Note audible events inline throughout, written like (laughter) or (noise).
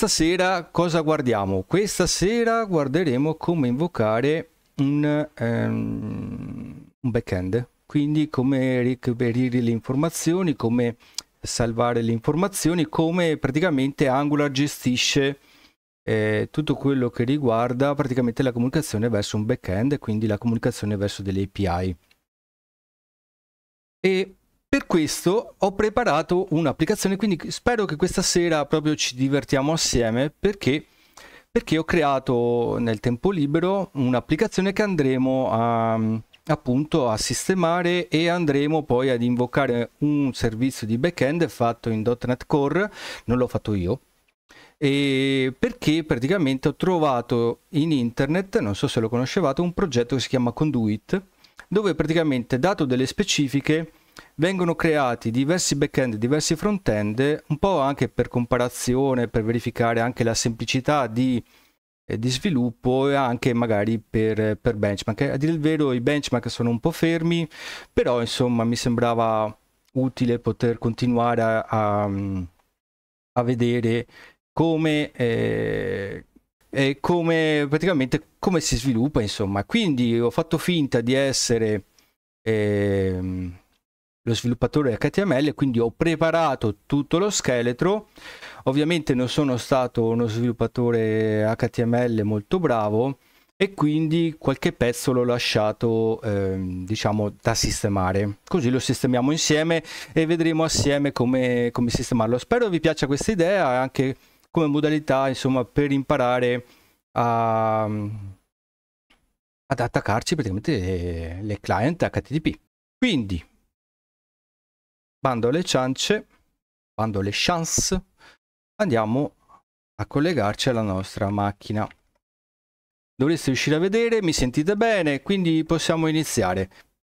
Questa sera cosa guardiamo? Questa sera guarderemo come invocare un, um, un backend, quindi come recuperare le informazioni, come salvare le informazioni, come praticamente Angular gestisce eh, tutto quello che riguarda praticamente la comunicazione verso un backend, quindi la comunicazione verso delle API. E per questo ho preparato un'applicazione, quindi spero che questa sera proprio ci divertiamo assieme perché, perché ho creato nel tempo libero un'applicazione che andremo a, appunto a sistemare e andremo poi ad invocare un servizio di backend fatto in .NET Core, non l'ho fatto io, e perché praticamente ho trovato in internet, non so se lo conoscevate, un progetto che si chiama Conduit, dove praticamente dato delle specifiche vengono creati diversi backend, diversi front-end, un po' anche per comparazione, per verificare anche la semplicità di, eh, di sviluppo e anche magari per, per, benchmark. Eh, a dire il vero i benchmark sono un po' fermi, però insomma mi sembrava utile poter continuare a, a, a vedere come... Eh, come praticamente come si sviluppa insomma quindi ho fatto finta di essere eh, lo sviluppatore HTML, quindi ho preparato tutto lo scheletro. Ovviamente non sono stato uno sviluppatore HTML molto bravo e quindi qualche pezzo l'ho lasciato eh, diciamo da sistemare così lo sistemiamo insieme e vedremo assieme come, come sistemarlo spero vi piaccia questa idea anche come modalità insomma per imparare a, ad attaccarci praticamente le client http quindi bando alle ciance, bando alle chance, andiamo a collegarci alla nostra macchina. Dovreste riuscire a vedere, mi sentite bene, quindi possiamo iniziare.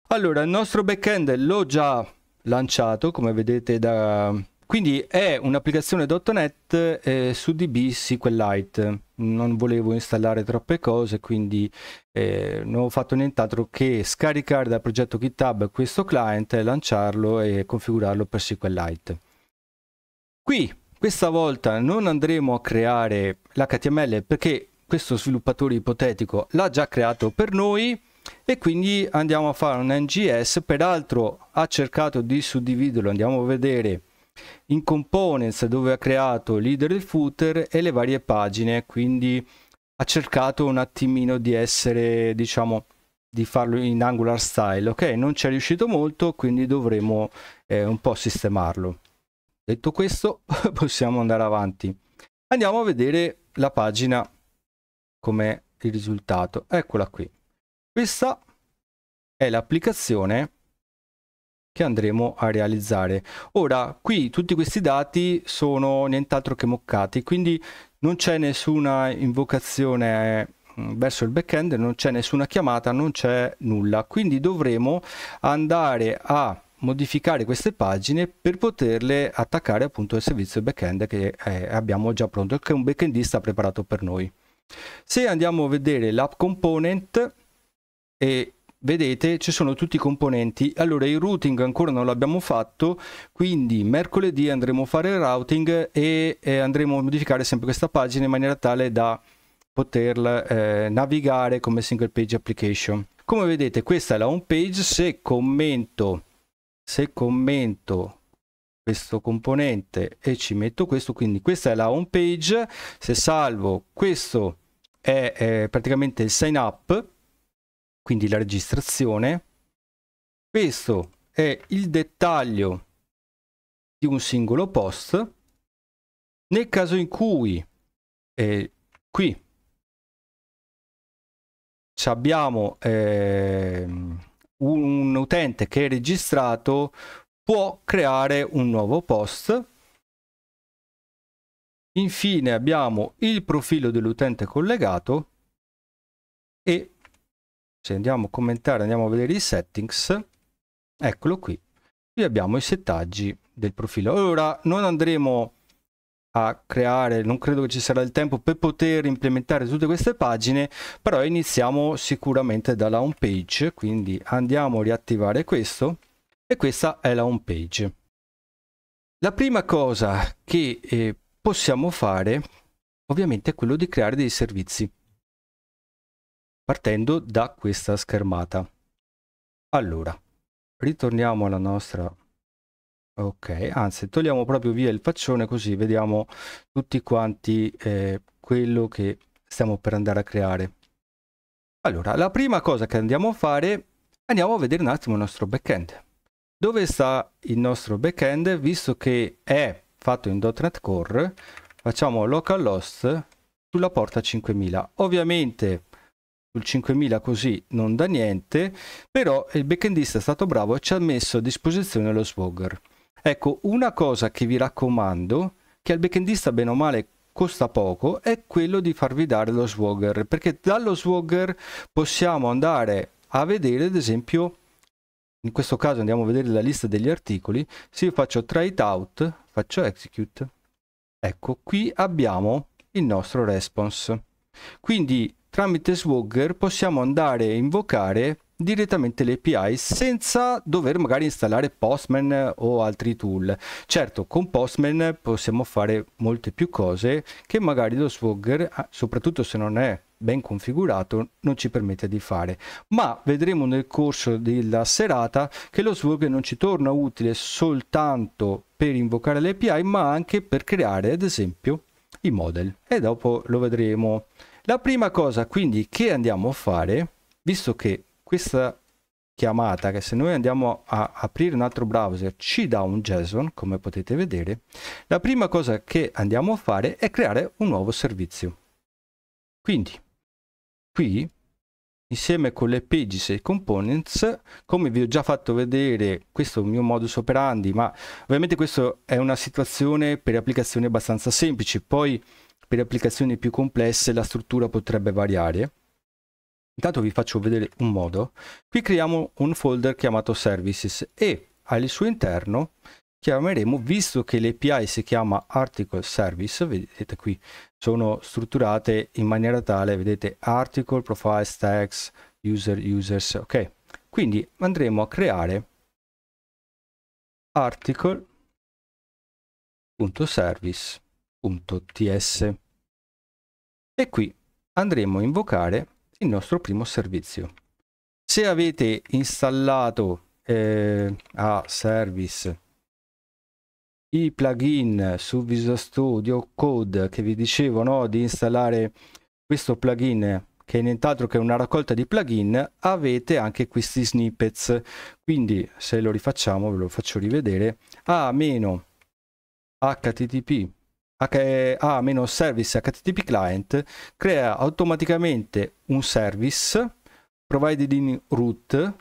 Allora, il nostro backend l'ho già lanciato, come vedete da, quindi è un'applicazione .NET eh, su DB SQLite. Non volevo installare troppe cose, quindi eh, non ho fatto nient'altro che scaricare dal progetto GitHub questo client, lanciarlo e configurarlo per SQLite. Qui, questa volta, non andremo a creare l'HTML perché questo sviluppatore ipotetico l'ha già creato per noi e quindi andiamo a fare un NGS, peraltro ha cercato di suddividerlo, andiamo a vedere in components dove ha creato leader del footer e le varie pagine quindi ha cercato un attimino di essere diciamo di farlo in angular style ok non ci è riuscito molto quindi dovremo eh, un po' sistemarlo detto questo (laughs) possiamo andare avanti andiamo a vedere la pagina com'è il risultato eccola qui questa è l'applicazione che andremo a realizzare. Ora, qui tutti questi dati sono nient'altro che moccati, quindi non c'è nessuna invocazione mm, verso il backend, non c'è nessuna chiamata, non c'è nulla. Quindi dovremo andare a modificare queste pagine per poterle attaccare appunto al servizio backend che eh, abbiamo già pronto, che un backendista ha preparato per noi. Se andiamo a vedere l'app component e vedete ci sono tutti i componenti allora il routing ancora non l'abbiamo fatto quindi mercoledì andremo a fare il routing e, e andremo a modificare sempre questa pagina in maniera tale da poter eh, navigare come single page application come vedete questa è la home page se commento se commento questo componente e ci metto questo quindi questa è la home page se salvo questo è eh, praticamente il sign up quindi la registrazione. Questo è il dettaglio di un singolo post. Nel caso in cui eh, qui abbiamo eh, un utente che è registrato può creare un nuovo post infine abbiamo il profilo dell'utente collegato se cioè, andiamo a commentare, andiamo a vedere i settings, eccolo qui. Qui abbiamo i settaggi del profilo. Allora, non andremo a creare, non credo che ci sarà il tempo per poter implementare tutte queste pagine, però iniziamo sicuramente dalla home page, quindi andiamo a riattivare questo e questa è la home page. La prima cosa che eh, possiamo fare ovviamente è quello di creare dei servizi partendo da questa schermata. Allora, ritorniamo alla nostra... Ok, anzi, togliamo proprio via il faccione così vediamo tutti quanti eh, quello che stiamo per andare a creare. Allora, la prima cosa che andiamo a fare, andiamo a vedere un attimo il nostro backend. Dove sta il nostro backend? Visto che è fatto in .NET Core, facciamo localhost sulla porta 5000. Ovviamente sul 5000 così non da niente, però il backendista è stato bravo e ci ha messo a disposizione lo swagger. Ecco, una cosa che vi raccomando, che al backendista bene o male costa poco, è quello di farvi dare lo swagger, perché dallo swagger possiamo andare a vedere ad esempio in questo caso andiamo a vedere la lista degli articoli se io faccio try it out faccio execute ecco qui abbiamo il nostro response quindi tramite Swagger possiamo andare a invocare direttamente le API senza dover magari installare Postman o altri tool. Certo, con Postman possiamo fare molte più cose che magari lo Swagger, ah, soprattutto se non è ben configurato, non ci permette di fare. Ma vedremo nel corso della serata che lo Swagger non ci torna utile soltanto per invocare le API, ma anche per creare, ad esempio, i model. E dopo lo vedremo. La prima cosa quindi che andiamo a fare, visto che questa chiamata, che se noi andiamo a aprire un altro browser ci dà un JSON, come potete vedere, la prima cosa che andiamo a fare è creare un nuovo servizio. Quindi, qui insieme con le pages e i components come vi ho già fatto vedere questo è il mio modus operandi ma ovviamente questa è una situazione per applicazioni abbastanza semplici poi per applicazioni più complesse la struttura potrebbe variare. Intanto vi faccio vedere un modo. Qui creiamo un folder chiamato services e al suo interno chiameremo, visto che l'API si chiama article service, vedete qui sono strutturate in maniera tale, vedete article, profile, stacks, user, users, ok? Quindi andremo a creare article.service .ts e qui andremo a invocare il nostro primo servizio. Se avete installato eh, a service i plugin su Visual Studio Code che vi dicevo no, di installare questo plugin che è nient'altro che una raccolta di plugin avete anche questi snippets quindi se lo rifacciamo ve lo faccio rivedere a meno http a-service HTTP client crea automaticamente un service provided in root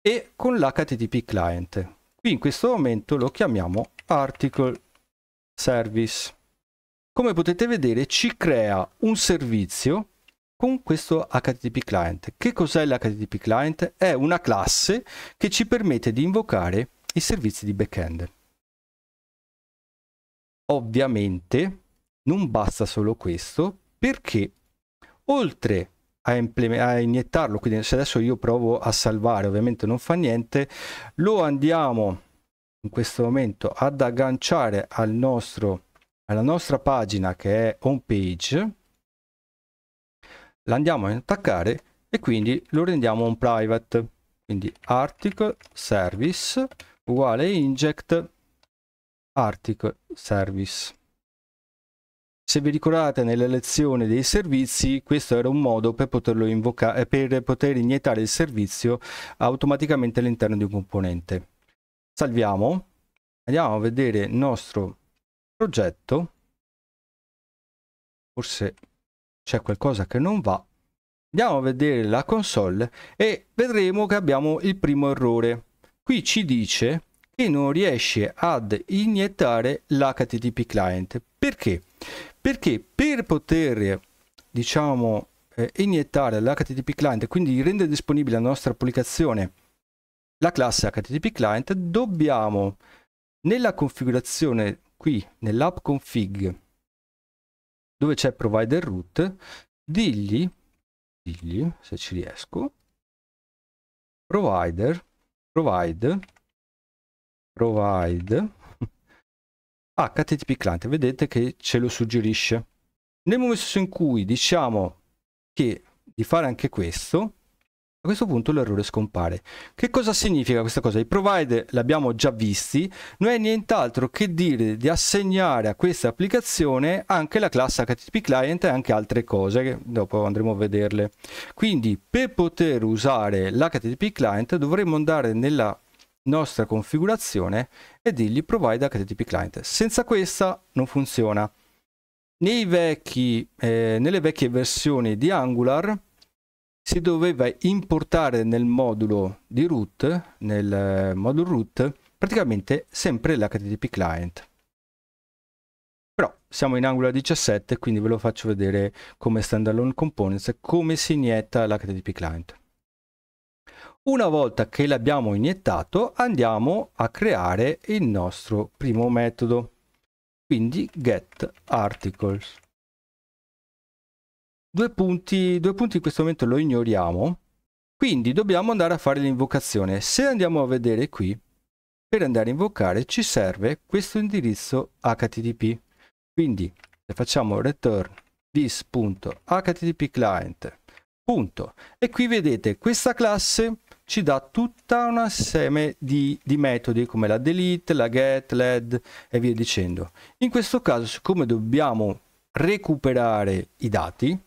e con l'HTTP client. Qui in questo momento lo chiamiamo article service. Come potete vedere ci crea un servizio con questo HTTP client. Che cos'è l'HTTP client? È una classe che ci permette di invocare i servizi di backend. Ovviamente non basta solo questo perché oltre a, a iniettarlo, quindi se adesso io provo a salvare ovviamente non fa niente, lo andiamo in questo momento ad agganciare al nostro, alla nostra pagina che è home page, l'andiamo andiamo ad attaccare e quindi lo rendiamo un private quindi article service uguale inject Arctic Service. Se vi ricordate nell'elezione dei servizi, questo era un modo per, poterlo invocare, eh, per poter iniettare il servizio automaticamente all'interno di un componente. Salviamo, andiamo a vedere il nostro progetto. Forse c'è qualcosa che non va. Andiamo a vedere la console e vedremo che abbiamo il primo errore. Qui ci dice che non riesce ad iniettare l'HTTP client. Perché? Perché per poter, diciamo, eh, iniettare l'HTTP client, quindi rendere disponibile la nostra applicazione, la classe HTTP client, dobbiamo nella configurazione qui, nell'app config, dove c'è provider root, digli, digli se ci riesco, provider, provide, provide http (laughs) client vedete che ce lo suggerisce nel momento in cui diciamo che di fare anche questo a questo punto l'errore scompare che cosa significa questa cosa i provider l'abbiamo già visti non è nient'altro che dire di assegnare a questa applicazione anche la classe http client e anche altre cose che dopo andremo a vederle quindi per poter usare l'http client dovremmo andare nella nostra configurazione e dirgli provide HTTP client. Senza questa non funziona. Vecchi, eh, nelle vecchie versioni di Angular si doveva importare nel modulo di root, nel eh, modulo root, praticamente sempre l'HTTP client. Però siamo in Angular 17, quindi ve lo faccio vedere come standalone components, come si inietta l'HTTP client. Una volta che l'abbiamo iniettato andiamo a creare il nostro primo metodo, quindi get articles. Due punti, due punti in questo momento lo ignoriamo, quindi dobbiamo andare a fare l'invocazione. Se andiamo a vedere qui, per andare a invocare ci serve questo indirizzo http. Quindi se facciamo return this.httpclient. Punto. E qui vedete questa classe ci dà tutta una seme di, di metodi come la delete, la get, led e via dicendo. In questo caso, siccome dobbiamo recuperare i dati,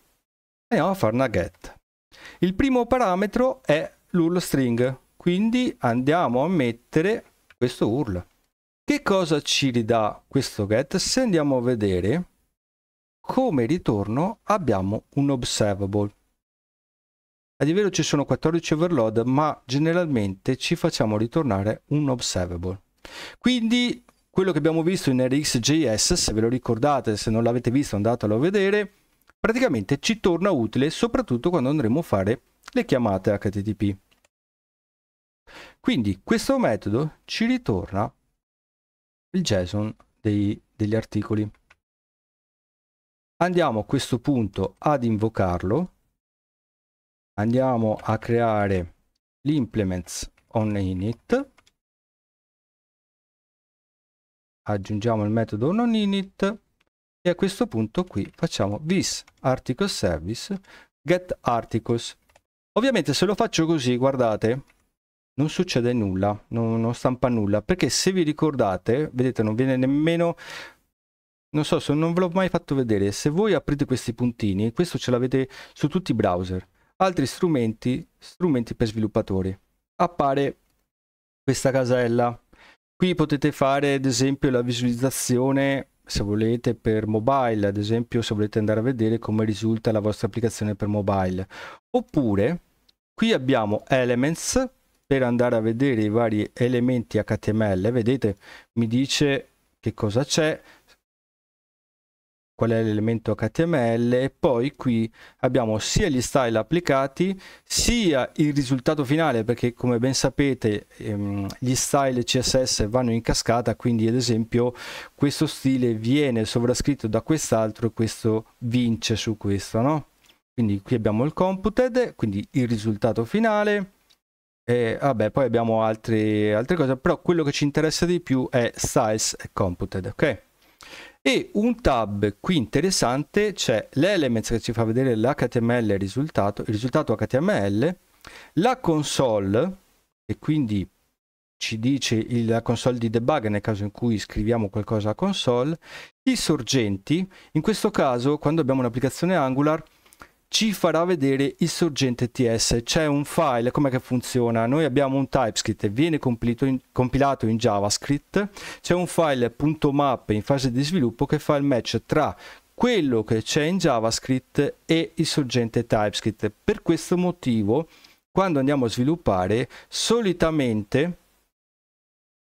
andiamo a fare una get. Il primo parametro è l'url string, quindi andiamo a mettere questo url. Che cosa ci ridà questo get? Se andiamo a vedere come ritorno abbiamo un observable. A livello ci sono 14 overload, ma generalmente ci facciamo ritornare un observable. Quindi quello che abbiamo visto in RxJS, se ve lo ricordate, se non l'avete visto andatelo a vedere, praticamente ci torna utile soprattutto quando andremo a fare le chiamate HTTP. Quindi questo metodo ci ritorna il JSON dei, degli articoli. Andiamo a questo punto ad invocarlo andiamo a creare l'implements on init aggiungiamo il metodo non init e a questo punto qui facciamo this article service get articles ovviamente se lo faccio così guardate non succede nulla non, non stampa nulla perché se vi ricordate vedete non viene nemmeno non so se non ve l'ho mai fatto vedere se voi aprite questi puntini questo ce l'avete su tutti i browser altri strumenti, strumenti per sviluppatori. Appare questa casella. Qui potete fare ad esempio la visualizzazione se volete per mobile, ad esempio se volete andare a vedere come risulta la vostra applicazione per mobile. Oppure qui abbiamo Elements per andare a vedere i vari elementi HTML, vedete mi dice che cosa c'è, qual è l'elemento HTML e poi qui abbiamo sia gli style applicati sia il risultato finale perché come ben sapete ehm, gli style CSS vanno in cascata quindi ad esempio questo stile viene sovrascritto da quest'altro e questo vince su questo no? Quindi qui abbiamo il computed, quindi il risultato finale e vabbè poi abbiamo altre, altre cose però quello che ci interessa di più è styles e computed ok? E un tab qui interessante c'è l'elements che ci fa vedere l'HTML il risultato, il risultato HTML, la console e quindi ci dice la console di debug nel caso in cui scriviamo qualcosa a console, i sorgenti, in questo caso quando abbiamo un'applicazione Angular ci farà vedere il sorgente TS, c'è un file, come che funziona? Noi abbiamo un TypeScript e viene in, compilato in JavaScript, c'è un file.map in fase di sviluppo che fa il match tra quello che c'è in JavaScript e il sorgente TypeScript. Per questo motivo, quando andiamo a sviluppare, solitamente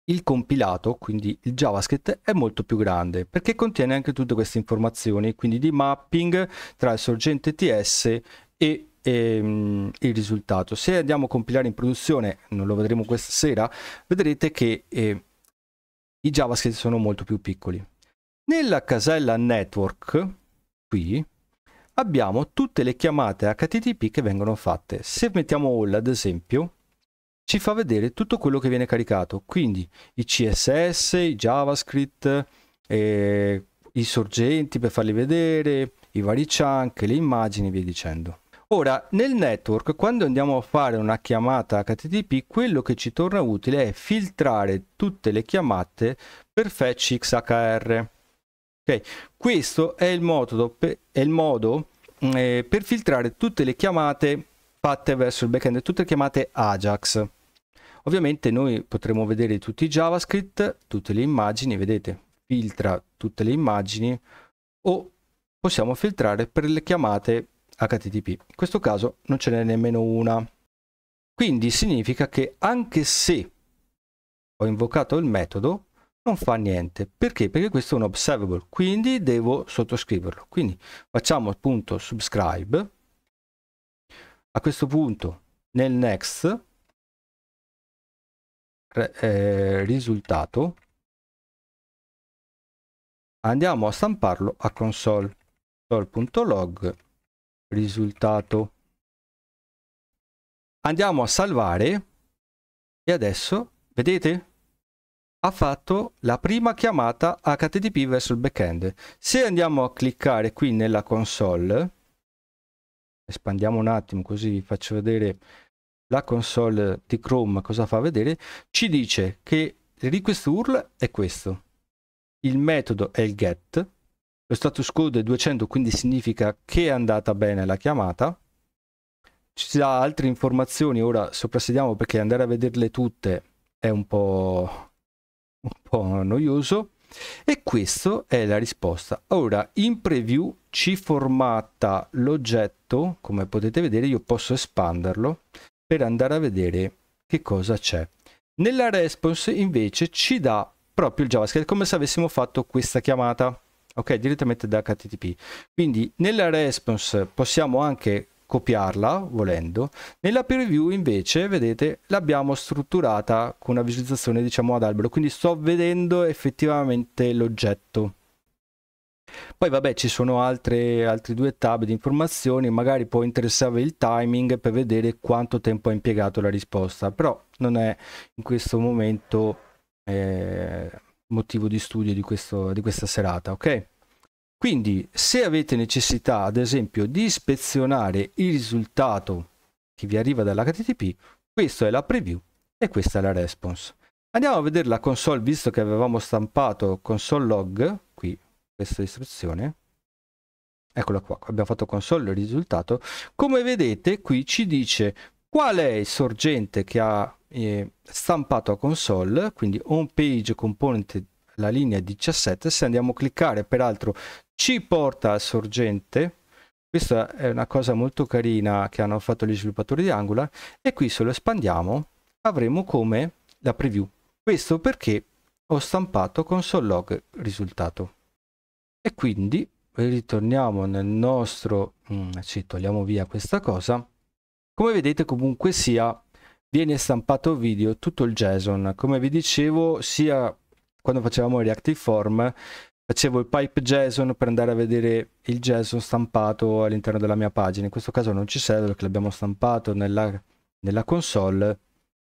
il compilato, quindi il JavaScript, è molto più grande perché contiene anche tutte queste informazioni, quindi di mapping tra il sorgente TS e ehm, il risultato. Se andiamo a compilare in produzione, non lo vedremo questa sera, vedrete che eh, i JavaScript sono molto più piccoli. Nella casella network, qui, abbiamo tutte le chiamate HTTP che vengono fatte. Se mettiamo all, ad esempio, ci fa vedere tutto quello che viene caricato, quindi i CSS, i JavaScript, eh, i sorgenti per farli vedere, i vari chunk, le immagini e via dicendo. Ora, nel network, quando andiamo a fare una chiamata HTTP, quello che ci torna utile è filtrare tutte le chiamate per fetch XHR. Okay. Questo è il modo, per, è il modo eh, per filtrare tutte le chiamate fatte verso il backend, tutte le chiamate Ajax. Ovviamente noi potremo vedere tutti i JavaScript, tutte le immagini, vedete, filtra tutte le immagini o possiamo filtrare per le chiamate HTTP. In questo caso non ce n'è nemmeno una. Quindi significa che anche se ho invocato il metodo, non fa niente. Perché? Perché questo è un observable, quindi devo sottoscriverlo. Quindi facciamo appunto subscribe. A questo punto nel next eh, risultato andiamo a stamparlo a console console.log risultato andiamo a salvare e adesso vedete ha fatto la prima chiamata HTTP verso il backend se andiamo a cliccare qui nella console espandiamo un attimo così vi faccio vedere la console di Chrome cosa fa vedere? Ci dice che il request URL è questo, il metodo è il get, lo status code è 200 quindi significa che è andata bene la chiamata, ci dà altre informazioni, ora soprassediamo perché andare a vederle tutte è un po', un po noioso, e questa è la risposta. Ora, in preview ci formatta l'oggetto, come potete vedere io posso espanderlo per andare a vedere che cosa c'è. Nella response invece ci dà proprio il JavaScript come se avessimo fatto questa chiamata, ok, direttamente da HTTP. Quindi nella response possiamo anche copiarla volendo. Nella preview invece, vedete, l'abbiamo strutturata con una visualizzazione diciamo ad albero, quindi sto vedendo effettivamente l'oggetto. Poi vabbè ci sono altre, altri due tab di informazioni, magari può interessare il timing per vedere quanto tempo ha impiegato la risposta, però non è in questo momento eh, motivo di studio di, questo, di questa serata, ok? Quindi se avete necessità ad esempio di ispezionare il risultato che vi arriva dall'HTTP, questa è la preview e questa è la response. Andiamo a vedere la console visto che avevamo stampato console log questa istruzione eccola qua abbiamo fatto console il risultato come vedete qui ci dice qual è il sorgente che ha eh, stampato a console quindi home page component la linea 17 se andiamo a cliccare peraltro ci porta al sorgente questa è una cosa molto carina che hanno fatto gli sviluppatori di Angular e qui se lo espandiamo avremo come la preview questo perché ho stampato console log risultato e quindi ritorniamo nel nostro... ci mm, togliamo via questa cosa. Come vedete comunque sia viene stampato video tutto il JSON. Come vi dicevo sia quando facevamo Reactive Form facevo il pipe JSON per andare a vedere il JSON stampato all'interno della mia pagina. In questo caso non ci serve perché l'abbiamo stampato nella, nella console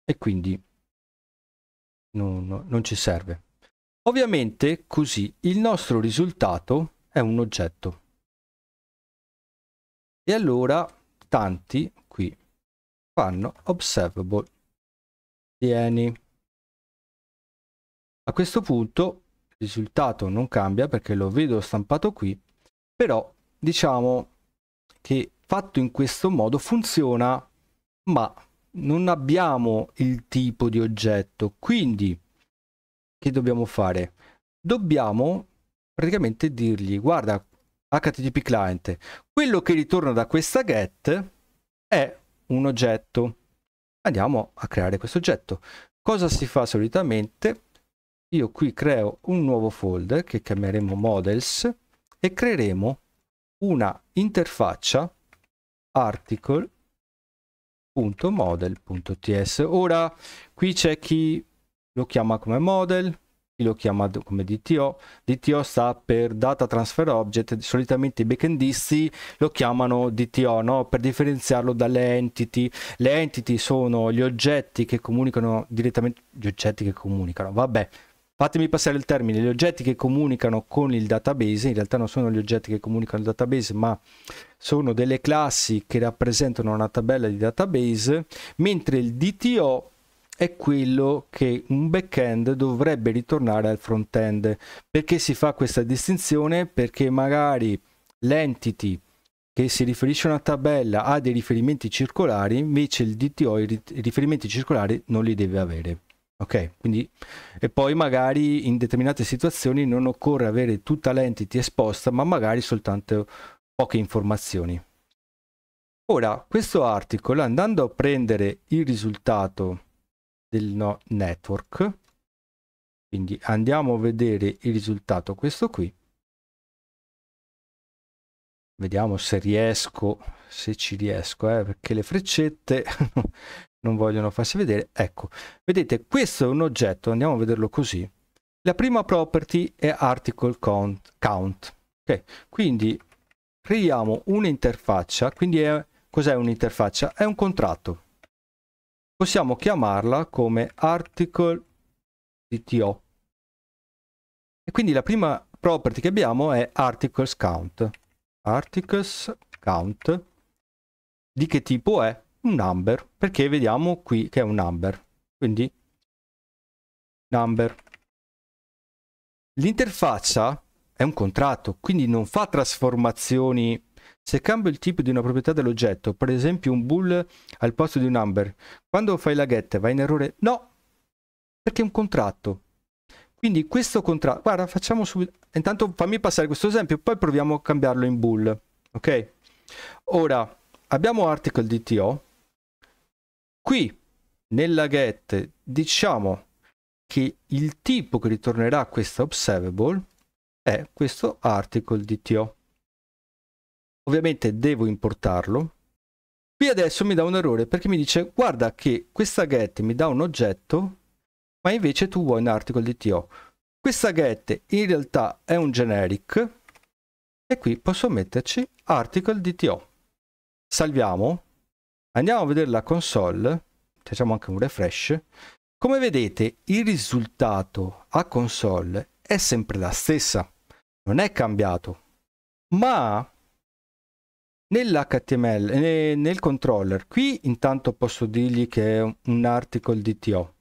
e quindi non, non ci serve. Ovviamente così il nostro risultato è un oggetto. E allora tanti qui fanno observable. Tieni. A questo punto il risultato non cambia perché lo vedo stampato qui, però diciamo che fatto in questo modo funziona, ma non abbiamo il tipo di oggetto, quindi che dobbiamo fare? Dobbiamo praticamente dirgli guarda HTTP client, quello che ritorna da questa get è un oggetto. Andiamo a creare questo oggetto. Cosa si fa solitamente? Io qui creo un nuovo folder che chiameremo models e creeremo una interfaccia article.model.ts. Ora qui c'è chi lo chiama come model, lo chiama come DTO, DTO sta per Data Transfer Object, solitamente i backendisti lo chiamano DTO no? per differenziarlo dalle entity, le entity sono gli oggetti che comunicano direttamente, gli oggetti che comunicano, vabbè, fatemi passare il termine, gli oggetti che comunicano con il database, in realtà non sono gli oggetti che comunicano il database, ma sono delle classi che rappresentano una tabella di database, mentre il DTO è quello che un back-end dovrebbe ritornare al front-end. Perché si fa questa distinzione? Perché magari l'entity che si riferisce a una tabella ha dei riferimenti circolari, invece il DTO i riferimenti circolari non li deve avere. Ok, quindi e poi magari in determinate situazioni non occorre avere tutta l'entity esposta, ma magari soltanto poche informazioni. Ora, questo articolo andando a prendere il risultato del no network quindi andiamo a vedere il risultato questo qui vediamo se riesco se ci riesco eh, perché le freccette (laughs) non vogliono farsi vedere ecco vedete questo è un oggetto andiamo a vederlo così la prima property è article count, count. Okay. quindi creiamo un'interfaccia quindi cos'è un'interfaccia è un contratto possiamo chiamarla come article DTO. E quindi la prima property che abbiamo è articles count. Articles count. Di che tipo è? Un number, perché vediamo qui che è un number. Quindi number. L'interfaccia è un contratto, quindi non fa trasformazioni se cambio il tipo di una proprietà dell'oggetto, per esempio un bool al posto di un number, quando fai la get va in errore? No, perché è un contratto. Quindi questo contratto, guarda, facciamo subito, intanto fammi passare questo esempio, poi proviamo a cambiarlo in bool, ok? Ora, abbiamo article DTO, qui nella get diciamo che il tipo che ritornerà a questa observable è questo article DTO. Ovviamente devo importarlo. Qui adesso mi dà un errore perché mi dice guarda che questa get mi dà un oggetto ma invece tu vuoi un article DTO. Questa get in realtà è un generic e qui posso metterci article DTO. Salviamo. Andiamo a vedere la console. Facciamo anche un refresh. Come vedete il risultato a console è sempre la stessa. Non è cambiato. Ma nell'HTML, nel controller, qui intanto posso dirgli che è un article DTO.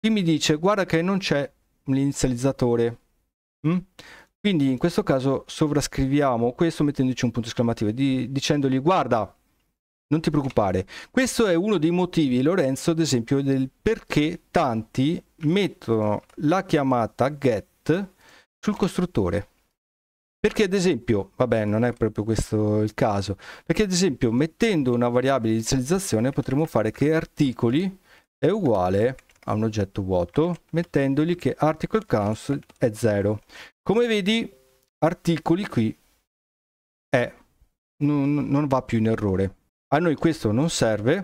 Qui mi dice guarda che non c'è l'inizializzatore. Mm? Quindi in questo caso sovrascriviamo questo mettendoci un punto esclamativo di, dicendogli guarda non ti preoccupare. Questo è uno dei motivi, Lorenzo, ad esempio, del perché tanti mettono la chiamata get sul costruttore. Perché ad esempio, vabbè non è proprio questo il caso, perché ad esempio mettendo una variabile di inizializzazione potremmo fare che articoli è uguale a un oggetto vuoto mettendogli che article counts è 0. Come vedi articoli qui è, non, non va più in errore. A noi questo non serve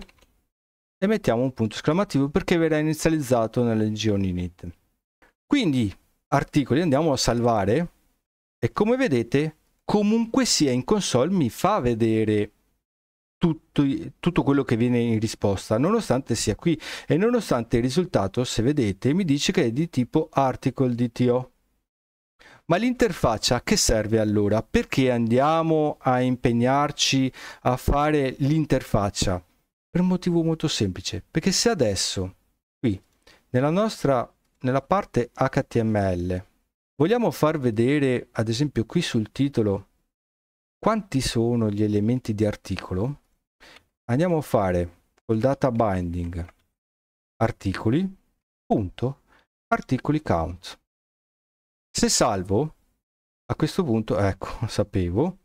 e mettiamo un punto esclamativo perché verrà inizializzato nell'engine init. Quindi articoli andiamo a salvare e come vedete, comunque sia in console mi fa vedere tutto, tutto, quello che viene in risposta, nonostante sia qui e nonostante il risultato, se vedete, mi dice che è di tipo article DTO. Ma l'interfaccia che serve allora? Perché andiamo a impegnarci a fare l'interfaccia? Per un motivo molto semplice, perché se adesso qui nella nostra nella parte HTML Vogliamo far vedere, ad esempio, qui sul titolo quanti sono gli elementi di articolo. Andiamo a fare col data binding articoli punto articoli count. Se salvo, a questo punto, ecco, (laughs) sapevo,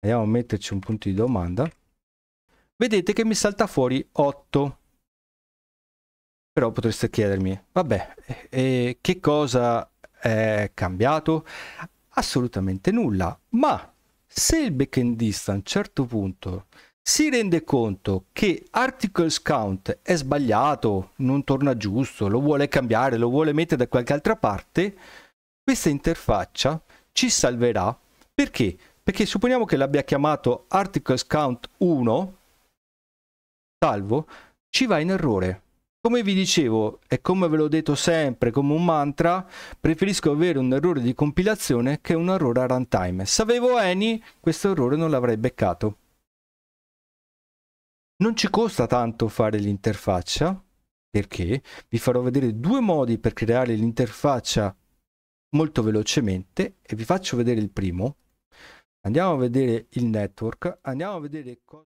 andiamo a metterci un punto di domanda, vedete che mi salta fuori 8. Però potreste chiedermi, vabbè, eh, eh che cosa è cambiato? Assolutamente nulla, ma se il backendista a un certo punto si rende conto che articles count è sbagliato, non torna giusto, lo vuole cambiare, lo vuole mettere da qualche altra parte, questa interfaccia ci salverà perché? Perché supponiamo che l'abbia chiamato articles count 1, salvo, ci va in errore. Come vi dicevo e come ve l'ho detto sempre come un mantra, preferisco avere un errore di compilazione che un errore a runtime. Se avevo Any, questo errore non l'avrei beccato. Non ci costa tanto fare l'interfaccia, perché vi farò vedere due modi per creare l'interfaccia molto velocemente e vi faccio vedere il primo. Andiamo a vedere il network, andiamo a vedere cosa...